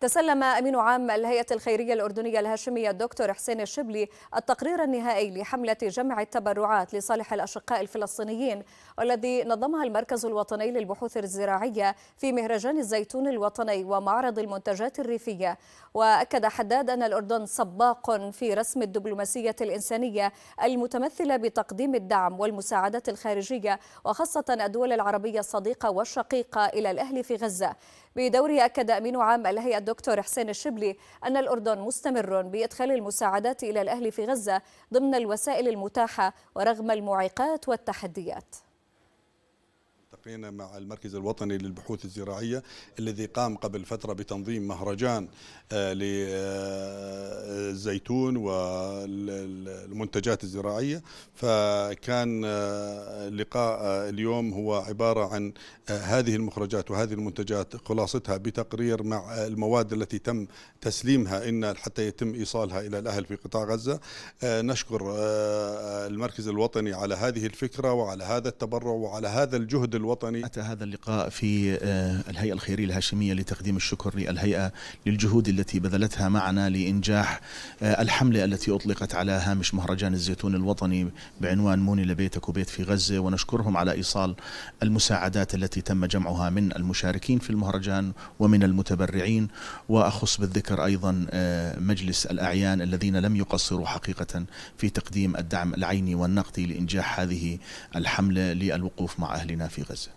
تسلم أمين عام الهيئة الخيرية الأردنية الهاشمية الدكتور حسين الشبلي التقرير النهائي لحملة جمع التبرعات لصالح الأشقاء الفلسطينيين والذي نظمها المركز الوطني للبحوث الزراعية في مهرجان الزيتون الوطني ومعرض المنتجات الريفية وأكد حداد أن الأردن سباق في رسم الدبلوماسية الإنسانية المتمثلة بتقديم الدعم والمساعدات الخارجية وخاصة الدول العربية الصديقة والشقيقة إلى الأهل في غزة بدوره أكد أمين عام الهيئة الدكتور حسين الشبلي أن الأردن مستمر بإدخال المساعدات إلى الأهل في غزة ضمن الوسائل المتاحة ورغم المعيقات والتحديات التقينا مع المركز الوطني للبحوث الزراعية الذي قام قبل فترة بتنظيم مهرجان آه، آه، الزيتون والمنتجات الزراعية فكان آه، لقاء آه، اليوم هو عبارة عن آه، هذه المخرجات وهذه المنتجات خلاصتها بتقرير مع المواد التي تم تسليمها إن حتى يتم إيصالها إلى الأهل في قطاع غزة نشكر المركز الوطني على هذه الفكرة وعلى هذا التبرع وعلى هذا الجهد الوطني أتى هذا اللقاء في آه، الهيئة الخيرية الهاشمية لتقديم الشكر للهيئة للجهود التي بذلتها معنا لإنجاح آه، الحملة التي أطلقت على هامش مهرجان الزيتون الوطني بعنوان موني لبيتك وبيت في غزة ونشكرهم على إيصال المساعدات التي تم جمعها من المشاركين في المهرجان ومن المتبرعين وأخص بالذكر أيضا آه، مجلس الأعيان الذين لم يقصروا حقيقة في تقديم الدعم العين العين والنقد لإنجاح هذه الحملة للوقوف مع أهلنا في غزة